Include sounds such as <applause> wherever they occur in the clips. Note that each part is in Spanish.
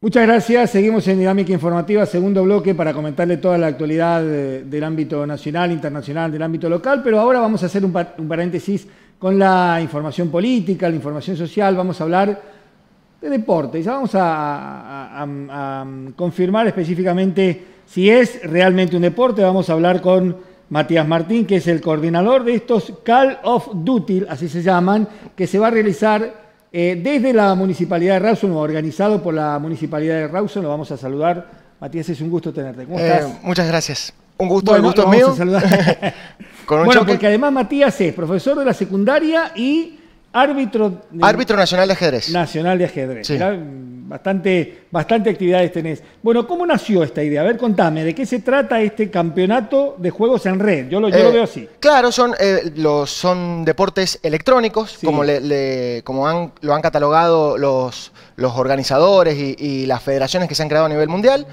Muchas gracias. Seguimos en Dinámica Informativa, segundo bloque, para comentarle toda la actualidad eh, del ámbito nacional, internacional, del ámbito local, pero ahora vamos a hacer un, paréntesis con la información política, la información social, vamos a hablar de deporte. Ya vamos a confirmar específicamente si es realmente un deporte, vamos a hablar con Matías Martín, que es el coordinador de estos Call of Duty, así se llaman, que se va a realizar eh, desde la Municipalidad de Rawson, organizado por la Municipalidad de Rawson, lo vamos a saludar. Matías, es un gusto tenerte. ¿Cómo eh, estás? muchas gracias. Un gusto, el un gusto mío. <laughs> bueno, porque además Matías es profesor de la secundaria y Árbitro, árbitro nacional de ajedrez. Nacional de ajedrez. Bastante, bastante actividades tenés. Bueno, ¿cómo nació esta idea? A ver, contame, ¿de qué se trata este campeonato de juegos en red? Yo lo, eh, veo así. Claro, son, eh, los, son deportes electrónicos, como, como lo han catalogado los, los organizadores y, las federaciones que se han creado a nivel mundial.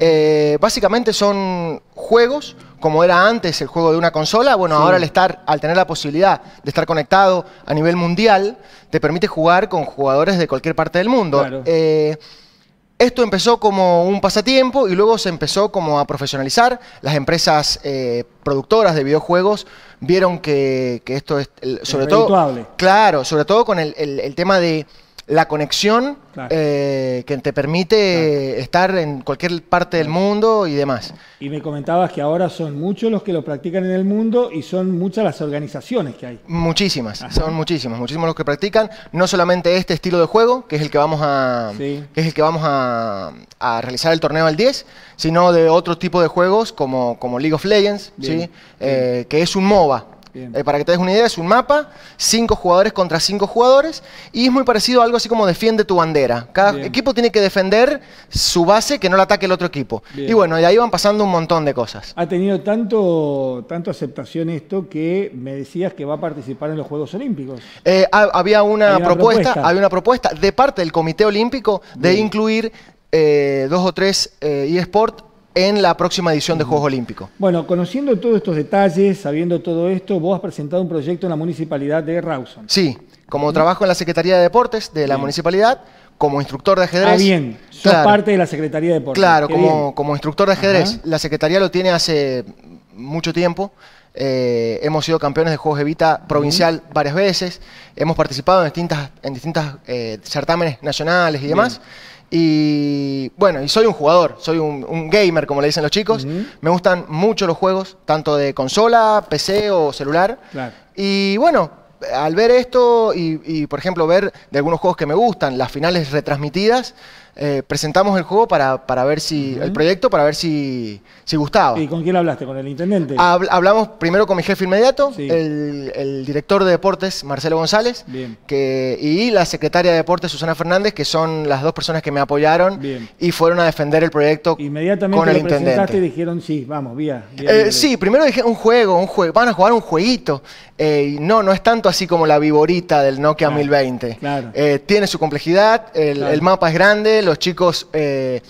Eh, básicamente son juegos como era antes el juego de una consola. Bueno, ahora al estar, al tener la posibilidad de estar conectado a nivel mundial, te permite jugar con jugadores de cualquier parte del mundo. Eh, esto empezó como un pasatiempo y luego se empezó como a profesionalizar. Las empresas eh, productoras de videojuegos vieron que, esto es, sobre todo, claro, sobre todo con el tema de la conexión eh, que te permite estar en cualquier parte del mundo y demás. Y me comentabas que ahora son muchos los que lo practican en el mundo y son muchas las organizaciones que hay. Muchísimas, son muchísimas, muchísimos los que practican, no solamente este estilo de juego, que es el que vamos a, es el que vamos a, realizar el torneo al 10, sino de otro tipo de juegos como, como League of Legends, eh, que es un MOBA. Eh, para que te des una idea, es un mapa, cinco jugadores contra cinco jugadores, y es muy parecido a algo así como defiende tu bandera. Cada equipo tiene que defender su base, que no la ataque el otro equipo. Y bueno, de ahí van pasando un montón de cosas. Ha tenido tanto, aceptación esto que me decías que va a participar en los Juegos Olímpicos. Eh, había una, propuesta, había una propuesta de parte del Comité Olímpico de incluir eh, dos o tres eSports en la próxima edición de Juegos Olímpicos. Bueno, conociendo todos estos detalles, sabiendo todo esto, vos has presentado un proyecto en la municipalidad de Rawson. Sí, como trabajo en la Secretaría de Deportes de la municipalidad, como instructor de ajedrez. Ah, bien, sos parte de la Secretaría de Deportes. Claro, como, instructor de ajedrez. La Secretaría lo tiene hace mucho tiempo. Eh, hemos sido campeones de Juegos Evita provincial varias veces. Hemos participado en distintos en distintas eh, certámenes nacionales y demás. Y bueno, y soy un jugador, soy un, gamer, como le dicen los chicos. Me gustan mucho los juegos, tanto de consola, PC o celular. Y bueno, al ver esto y, por ejemplo, ver de algunos juegos que me gustan, las finales retransmitidas, eh, presentamos el juego para, ver si, el proyecto, para ver si, gustaba. ¿Y con quién hablaste? ¿Con el intendente? hablamos primero con mi jefe inmediato, el, director de deportes, Marcelo González, Que, y la secretaria de deportes, Susana Fernández, que son las dos personas que me apoyaron y fueron a defender el proyecto Inmediatamente con el intendente. Presentaste dijeron, sí, vamos, vía. Eh, sí, primero dije un juego, un juego, van a jugar un jueguito. Eh, no, no es tanto así como la viborita del Nokia 1020. tiene su complejidad, el mapa es grande, los chicos eh,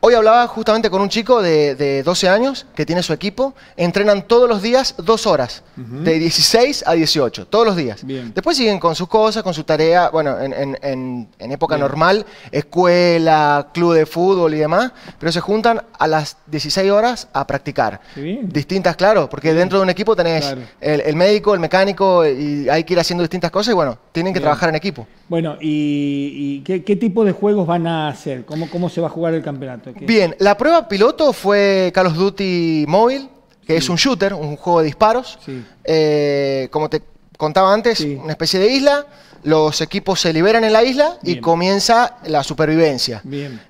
Hoy hablaba justamente con un chico de, 12 años que tiene su equipo. Entrenan todos los días dos horas, de 16 a 18, todos los días. Después siguen con sus cosas, con su tarea, bueno, en, época normal, escuela, club de fútbol y demás, pero se juntan a las 16 horas a practicar. Distintas, claro, porque dentro de un equipo tenés el, médico, el mecánico, y hay que ir haciendo distintas cosas y bueno, tienen que trabajar en equipo. Bueno, ¿y, qué, tipo de juegos van a hacer? cómo se va a jugar el campeonato? Bien, la prueba piloto fue Call of Duty Mobile, que es un shooter, un juego de disparos. Eh, como te contaba antes, una especie de isla los equipos se liberan en la isla y comienza la supervivencia.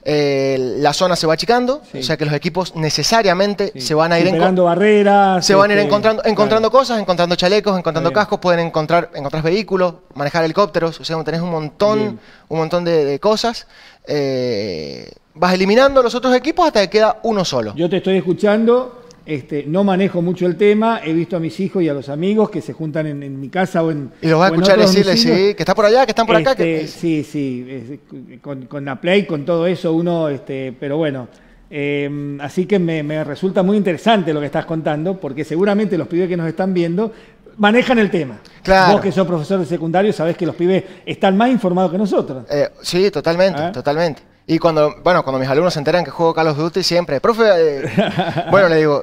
Eh, la zona se va achicando, o sea que los equipos necesariamente se van a ir encontrando barreras, se van a ir este, encontrando, encontrando cosas, encontrando chalecos, encontrando cascos, pueden encontrar encontrar vehículos, manejar helicópteros, o sea tenés un montón, un montón de, cosas. Eh, vas eliminando los otros equipos hasta que queda uno solo. Yo te estoy escuchando este, no manejo mucho el tema, he visto a mis hijos y a los amigos que se juntan en, mi casa o en. Y los va a escuchar decirles, que está por allá, que están por acá. Este, sí, sí, con, la Play, con todo eso, uno, este, pero bueno. Em, así que me, resulta muy interesante lo que estás contando, porque seguramente los pibes que nos están viendo manejan el tema. Claro. Vos que sos profesor de secundario sabés que los pibes están más informados que nosotros. Eh, sí, totalmente, ¿Ah? totalmente. Y cuando, bueno, cuando mis alumnos se enteran que juego Carlos of siempre, profe, eh, <laughs> bueno, le digo,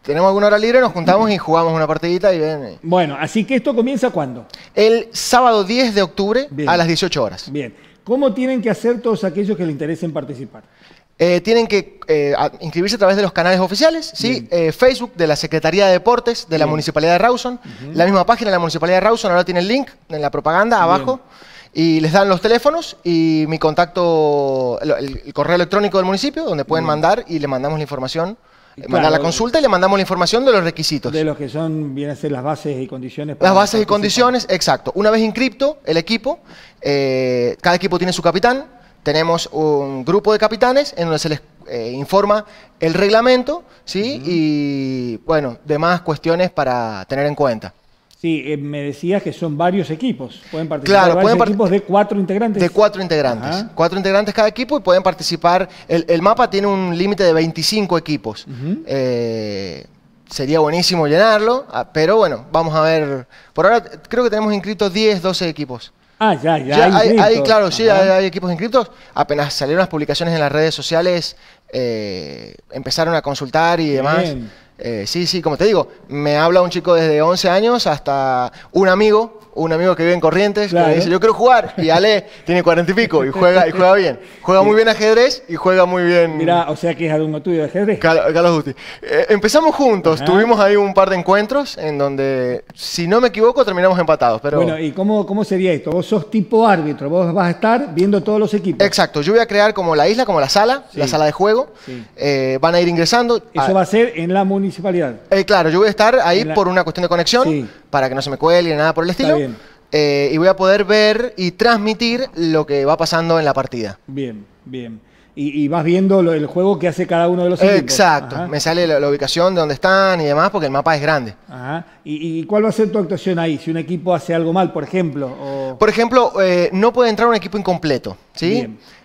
tenemos alguna hora libre, nos juntamos y jugamos una partidita y ven. Bueno, así que esto comienza cuando El sábado 10 de octubre a las 18 horas. Bien. ¿Cómo tienen que hacer todos aquellos que les interesen participar? Eh, tienen que eh, inscribirse a través de los canales oficiales, ¿sí? Facebook de la Secretaría de Deportes de la Municipalidad de Rawson. La misma página de la Municipalidad de Rawson ahora tiene el link en la propaganda abajo y les dan los teléfonos y mi contacto, el, correo electrónico del municipio, donde pueden mandar y le mandamos la información. mandan mandar la consulta y le mandamos la información de los requisitos. De los que son, vienen a ser las bases y condiciones. las bases y condiciones, exacto. Una vez inscripto el equipo, eh, cada equipo tiene su capitán, tenemos un grupo de capitanes en donde se les eh, informa el reglamento, ¿sí? Y, bueno, demás cuestiones para tener en cuenta. Sí, eh, me decías que son varios equipos. Pueden participar varios equipos de cuatro integrantes. De cuatro integrantes. Cuatro integrantes cada equipo y pueden participar. El, mapa tiene un límite de 25 equipos. Eh, sería buenísimo llenarlo, ah, pero bueno, vamos a ver. Por ahora creo que tenemos inscritos 10, 12 equipos. Ah, ya, ya. hay, claro, sí, hay, equipos inscritos. Apenas salieron las publicaciones en las redes sociales, eh, empezaron a consultar y demás. Eh, sí, sí, como te digo, me habla un chico desde 11 años hasta un amigo un amigo que vive en Corrientes que dice, yo quiero jugar. Y Ale tiene cuarenta y pico y juega, y juega bien. Juega muy bien ajedrez y juega muy bien... Mira, o sea que es alumno tuyo de ajedrez. Carlos Guti. Eh, empezamos juntos, tuvimos ahí un par de encuentros en donde, si no me equivoco, terminamos empatados. Pero... Bueno, ¿y cómo, cómo sería esto? Vos sos tipo árbitro, vos vas a estar viendo todos los equipos. Exacto, yo voy a crear como la isla, como la sala, la sala de juego. Eh, van a ir ingresando. Eso va a ser en la municipalidad. Eh, claro, yo voy a estar ahí por una cuestión de conexión. Sí para que no se me cuelgue, nada por el estilo. Eh, y voy a poder ver y transmitir lo que va pasando en la partida. Bien, bien. Y, vas viendo el juego que hace cada uno de los equipos. Exacto. Me sale la, la ubicación de dónde están y demás, porque el mapa es grande. ¿ah? ¿Y, cuál va a ser tu actuación ahí? Si un equipo hace algo mal, por ejemplo. Por ejemplo, eh, no puede entrar un equipo incompleto.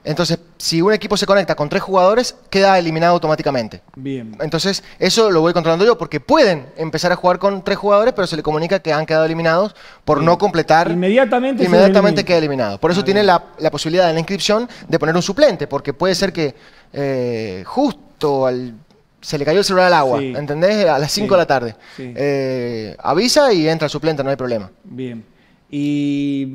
Entonces, si un equipo se conecta con tres jugadores, queda eliminado automáticamente. Bien. Entonces, eso lo voy controlando yo, porque pueden empezar a jugar con tres jugadores, pero se le comunica que han quedado eliminados por no completar. Inmediatamente. Inmediatamente queda eliminado. Por eso ah, tiene la, posibilidad en la inscripción de poner un suplente, porque puede ser que eh, justo al se le cayó el celular al agua, ¿entendés? A las 5 de la tarde. Eh, avisa y entra suplente, no hay problema. Bien. Y,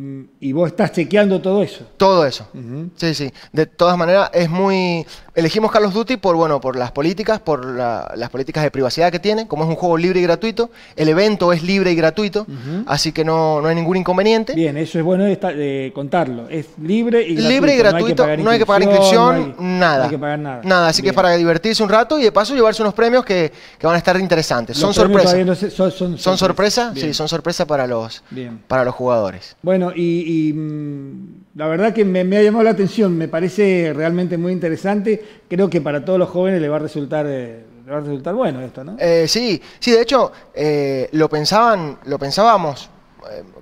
vos estás chequeando todo eso. Todo eso. Sí, sí. De todas maneras, es muy. Elegimos Carlos Duty por, bueno, por las políticas, por las políticas de privacidad que tiene. Como es un juego libre y gratuito, el evento es libre y gratuito, así que no, hay ningún inconveniente. Bien, eso es bueno de, contarlo. Es libre y gratuito. Libre y gratuito, no hay que pagar inscripción, nada. no hay, que pagar nada. Nada, así que es para divertirse un rato y de paso llevarse unos premios que, van a estar interesantes. son sorpresas. son, sorpresas, sí, son sorpresas para los, para los jugadores. Bueno, y, mm, la verdad que me, ha llamado la atención, me parece realmente muy interesante. Creo que para todos los jóvenes le va a resultar, eh, bueno esto, ¿no? Eh, sí, sí, de hecho, eh, lo pensaban, lo pensábamos.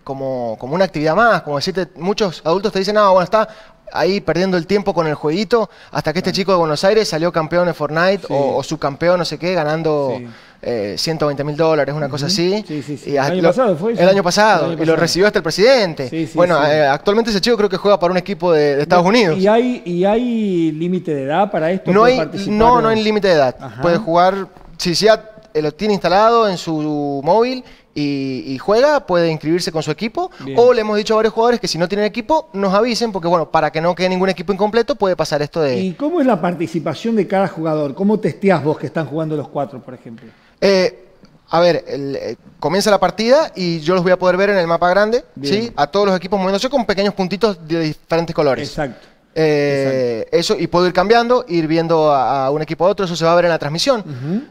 Como, como una actividad más, como decirte, muchos adultos te dicen, ah, bueno, está ahí perdiendo el tiempo con el jueguito, hasta que este chico de Buenos Aires salió campeón de Fortnite o, subcampeón, no sé qué, ganando, eh, 120 mil dólares, una cosa así. el año pasado y lo recibió hasta el presidente. bueno, eh, actualmente ese chico creo que juega para un equipo de, Estados Unidos. ¿Y hay, y hay límite de edad para esto? No, hay, no, no hay límite de edad. Puede jugar, si ya eh, lo tiene instalado en su móvil y, juega, puede inscribirse con su equipo. O le hemos dicho a varios jugadores que si no tienen equipo, nos avisen, porque bueno, para que no quede ningún equipo incompleto, puede pasar esto de. ¿Y cómo es la participación de cada jugador? ¿Cómo testeás vos que están jugando los cuatro, por ejemplo? Eh, a ver, eh, comienza la partida y yo los voy a poder ver en el mapa grande, ¿sí? A todos los equipos moviéndose con pequeños puntitos de diferentes colores. Exacto. Eh, eso, y puedo ir cambiando, ir viendo a, un equipo a otro, eso se va a ver en la transmisión.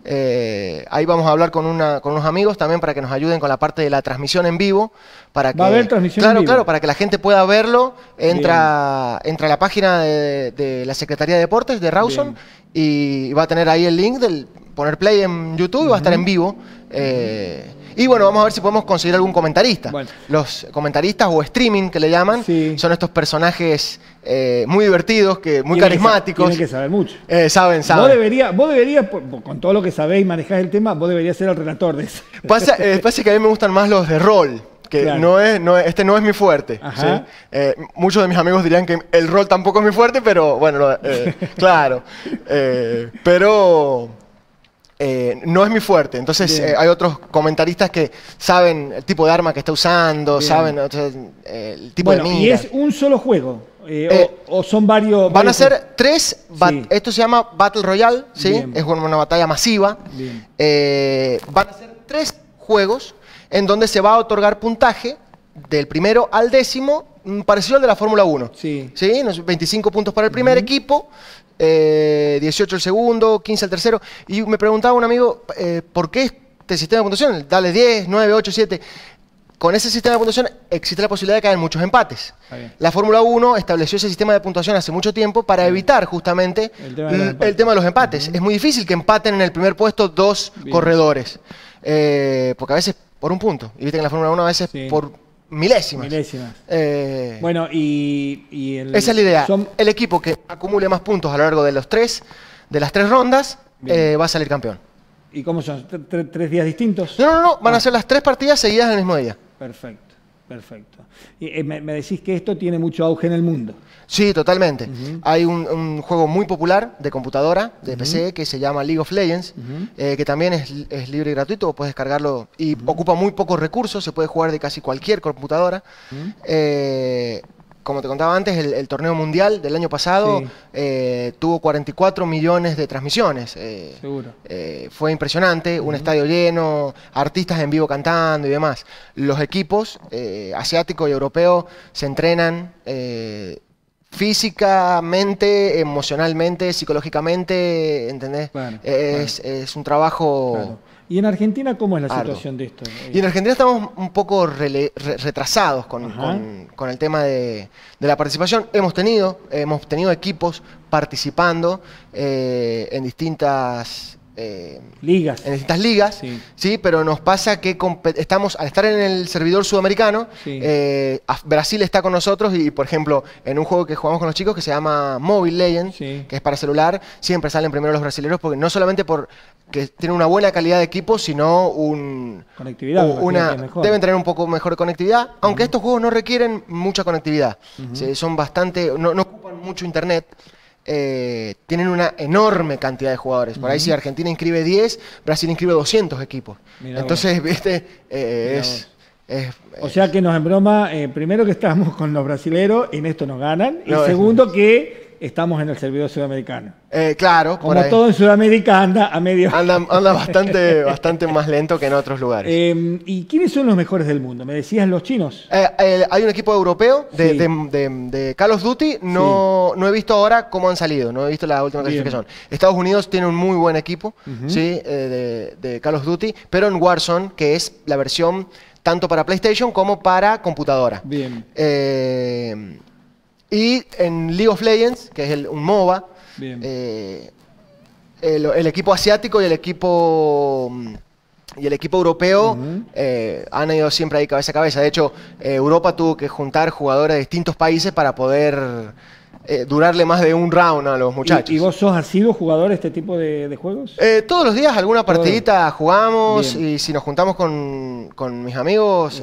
Eh, ahí vamos a hablar con, unos amigos también para que nos ayuden con la parte de la transmisión en vivo. Para ¿Va a haber transmisión en vivo? claro, para que la gente pueda verlo. Entra, a la página de, la Secretaría de Deportes de Rawson y va a tener ahí el link del poner play en YouTube, y va a estar en vivo. Eh, y bueno, vamos a ver si podemos conseguir algún comentarista. Los comentaristas o streaming que le llaman son estos personajes eh, muy divertidos, que, muy carismáticos. Que, tienen que saber mucho. saben, eh, saben. Vos deberías, con todo lo que sabéis, manejás el tema, vos deberías ser el relator de eso. Pasa, que a mí me gustan más los de rol. Que no, es, no este no es mi fuerte. muchos de mis amigos dirían que el rol tampoco es mi fuerte, pero bueno, <laughs> claro. pero eh, no es mi fuerte. Entonces eh, hay otros comentaristas que saben el tipo de arma que está usando, saben el tipo de mira. ¿Y es un solo juego? Eh, o, son varios? Van a ser tres. Esto se llama Battle Royale, es una batalla masiva. van a ser tres juegos en donde se va a otorgar puntaje del primero al décimo, mm, parecido al de la Fórmula 1. Sí. 25 puntos para el primer equipo, 18 eh, el segundo, 15 el tercero. Y me preguntaba un amigo, eh, ¿por qué este sistema de puntuación? Dale 10, 9, 8, 7. Con ese sistema de puntuación existe la posibilidad de que haya muchos empates. La Fórmula 1 estableció ese sistema de puntuación hace mucho tiempo para evitar justamente el tema de los empates. Es muy difícil que empaten en el primer puesto dos corredores. Eh, porque a veces por un punto. Y viste en la Fórmula 1 a veces por milésimas. Milésimas. Eh, bueno, y, el, esa es la idea. El equipo que acumule más puntos a lo largo de los tres, de las tres rondas, eh, va a salir campeón. ¿Y cómo son? ¿Tres, días distintos? No, no, no. Van a ah. ser las tres partidas seguidas en el mismo día. Perfecto. Perfecto. Y eh, me, decís que esto tiene mucho auge en el mundo. Sí, totalmente. Hay un, juego muy popular de computadora, de PC, que se llama League of Legends, eh, que también es, libre y gratuito, puedes descargarlo y ocupa muy pocos recursos, se puede jugar de casi cualquier computadora como te contaba antes, el, torneo mundial del año pasado eh, tuvo 44 millones de transmisiones. Eh, Seguro. Eh, fue impresionante, un estadio lleno, artistas en vivo cantando y demás. Los equipos asiático y europeo se entrenan físicamente, emocionalmente, psicológicamente, ¿entendés? es, un trabajo... ¿Y en Argentina cómo es la situación de esto? Y en Argentina estamos un poco retrasados con, el tema de, la participación. Hemos tenido, hemos tenido equipos participando eh, en distintas eh, ligas. En distintas ligas, sí. pero nos pasa que estamos, al estar en el servidor sudamericano, eh, Brasil está con nosotros y, por ejemplo, en un juego que jugamos con los chicos que se llama Mobile Legends, que es para celular, siempre salen primero los brasileños porque no solamente por que tienen una buena calidad de equipo, sino un... Una, Deben tener un poco mejor conectividad, aunque estos juegos no requieren mucha conectividad. son bastante... no ocupan mucho internet. Eh, tienen una enorme cantidad de jugadores. Por ahí si Argentina inscribe 10, Brasil inscribe 200 equipos. Entonces, viste, eh, es, O sea que nos embroma eh, primero que estamos <laughs> con los brasileros, en esto nos ganan, y segundo que estamos en el servidor sudamericano. Eh, claro, como todo en Sudamérica anda a medio. Anda, anda bastante, <laughs> bastante más lento que en otros lugares. Em, ¿Y quiénes son los mejores del mundo? Me decías los chinos. Eh, hay un equipo europeo de, Call of Duty. No, no he visto ahora cómo han salido. No he visto la última clasificación. Estados Unidos tiene un muy buen equipo ¿sí? Eh, de, de Call of Duty, pero en Warzone, que es la versión tanto para PlayStation como para computadora. Bien. Eh, y en League of Legends, que es el, un MOBA, eh, el, equipo asiático y el equipo mm, y el equipo europeo eh, han ido siempre ahí cabeza a cabeza. De hecho, eh, Europa tuvo que juntar jugadores de distintos países para poder durarle más de un round a los muchachos. ¿Y, vos sos asiduo jugador de este tipo de, juegos? todos los días alguna partidita jugamos y si nos juntamos con, mis amigos,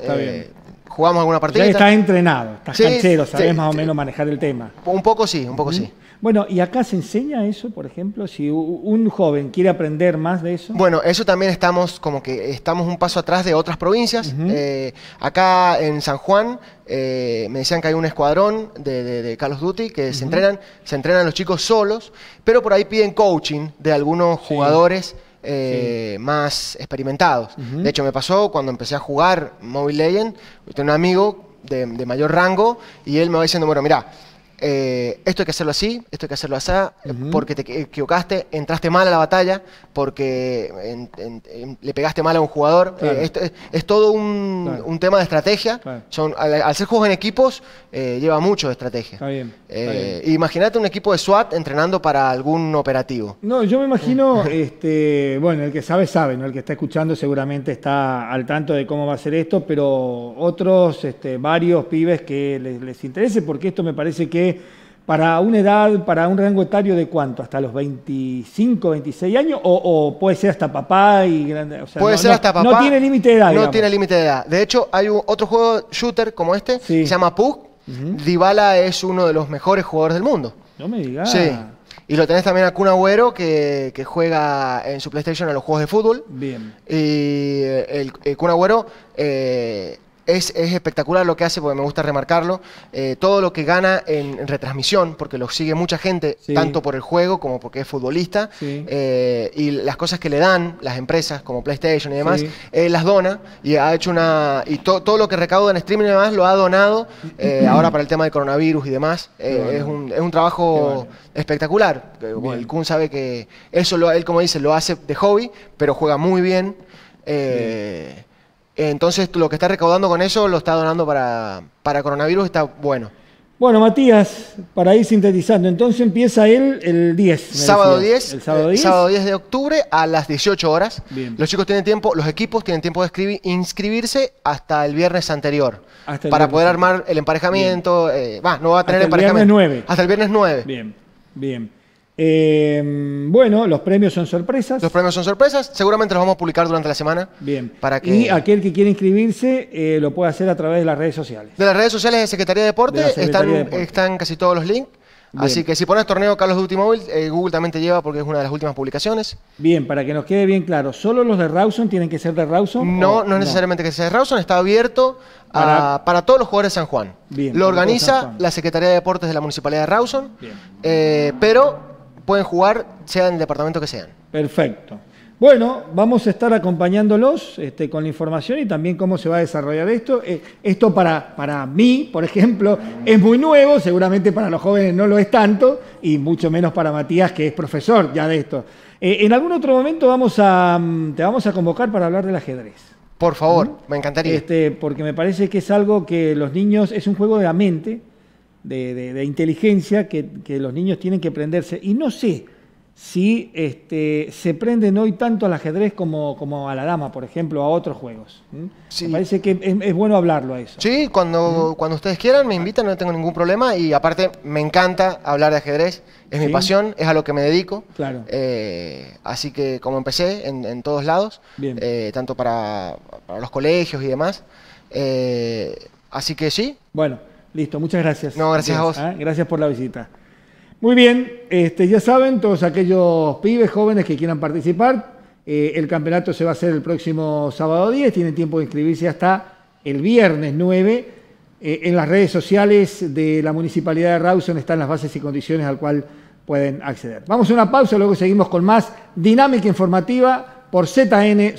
jugamos alguna partida. Ya entrenado, estás canchero, sabes más o menos manejar el tema. Un poco sí, un poco sí. Bueno, ¿y acá se enseña eso, por ejemplo? Si un joven quiere aprender más de eso. Bueno, eso también estamos como que estamos un paso atrás de otras provincias. Eh, acá en San Juan eh, me decían que hay un escuadrón de, Carlos de que se entrenan, se entrenan los chicos solos, pero por ahí piden coaching de algunos jugadores. Eh, más experimentados. De hecho, me pasó cuando empecé a jugar Mobile Legend, tengo un amigo de, de mayor rango y él me va diciendo, bueno, mira, eh, esto hay que hacerlo así, esto hay que hacerlo así, porque te equivocaste, entraste mal a la batalla, porque le pegaste mal a un jugador. Eh, es, todo un, tema de estrategia. al, ser juegos en equipos, eh, lleva mucho de estrategia. Está Imagínate un equipo de SWAT entrenando para algún operativo. No, yo me imagino, este, bueno, el que sabe, sabe, ¿no? el que está escuchando seguramente está al tanto de cómo va a ser esto, pero otros, este, varios pibes que les interese, porque esto me parece que para una edad, para un rango etario de cuánto, hasta los 25, 26 años, o, puede ser hasta papá y grande. puede ser hasta papá. No tiene límite de edad. No tiene límite de edad. De hecho, hay otro juego shooter como este, se llama PUG. Divala es uno de los mejores jugadores del mundo. No me digas. Sí. Y lo tenés también a Kun Agüero, que, juega en su PlayStation a los juegos de fútbol. Bien. Y el, Agüero eh, es, espectacular lo que hace, porque me gusta remarcarlo. Eh, todo lo que gana en, retransmisión, porque lo sigue mucha gente, tanto por el juego como porque es futbolista. Eh, y las cosas que le dan las empresas, como PlayStation y demás, él eh, las dona. Y ha hecho una. Y todo lo que recauda en streaming y demás lo ha donado <clears throat> ahora para el tema del coronavirus y demás. es, un, trabajo espectacular. el Kun sabe que eso, lo, él, como dice, lo hace de hobby, pero juega muy bien. Entonces lo que está recaudando con eso lo está donando para, para coronavirus, está bueno. Bueno, Matías, para ir sintetizando, entonces empieza él el 10. Sábado 10, sábado, 10. de octubre a las 18 horas. Los chicos tienen tiempo, los equipos tienen tiempo de inscribirse hasta el viernes anterior. para poder armar el emparejamiento. Eh, no va a tener emparejamiento. Hasta el viernes 9. Bien, bien. Em, bueno, los premios son sorpresas. Los premios son sorpresas. Seguramente los vamos a publicar durante la semana. Bien. Para que... Y aquel que quiera inscribirse eh, lo puede hacer a través de las redes sociales. De las redes sociales de Secretaría de Deportes están, están casi todos los links. Así que si pones torneo Carlos de Mobile, eh, Google también te lleva porque es una de las últimas publicaciones. Bien, para que nos quede bien claro, ¿solo los de Rawson tienen que ser de Rawson? No, no necesariamente que sea de Rawson, está abierto para... todos los jugadores de San Juan. Bien, Lo organiza la Secretaría de Deportes de la Municipalidad de Rawson, eh, pero pueden jugar, sea en el departamento que sean. Perfecto. Bueno, vamos a estar acompañándolos este, con la información y también cómo se va a desarrollar esto. Eh, esto para, para mí, por ejemplo, es muy nuevo, seguramente para los jóvenes no lo es tanto, y mucho menos para Matías, que es profesor ya de esto. Eh, en algún otro momento vamos a, mm, te vamos a convocar para hablar del ajedrez. Por favor, ¿Mm? me encantaría. Este, porque me parece que es algo que los niños, es un juego de la mente, de, inteligencia que, los niños tienen que aprenderse. Y no sé si este, se prenden hoy tanto al ajedrez como, a la dama, por ejemplo, a otros juegos. Me parece que es, bueno hablarlo a eso. Sí, cuando, cuando ustedes quieran me invitan, no tengo ningún problema. Y aparte me encanta hablar de ajedrez, es mi pasión, es a lo que me dedico. Claro. Eh, así que como empecé en, todos lados, eh, tanto para, los colegios y demás. Eh, así que sí. Bueno. Listo, muchas gracias. No, gracias, a vos. ¿ah? Gracias por la visita. Muy bien, este, ya saben, todos aquellos pibes jóvenes que quieran participar, eh, el campeonato se va a hacer el próximo sábado 10, tienen tiempo de inscribirse hasta el viernes 9. Eh, en las redes sociales de la Municipalidad de Rawson están las bases y condiciones al cual pueden acceder. Vamos a una pausa, luego seguimos con más dinámica informativa por ZN.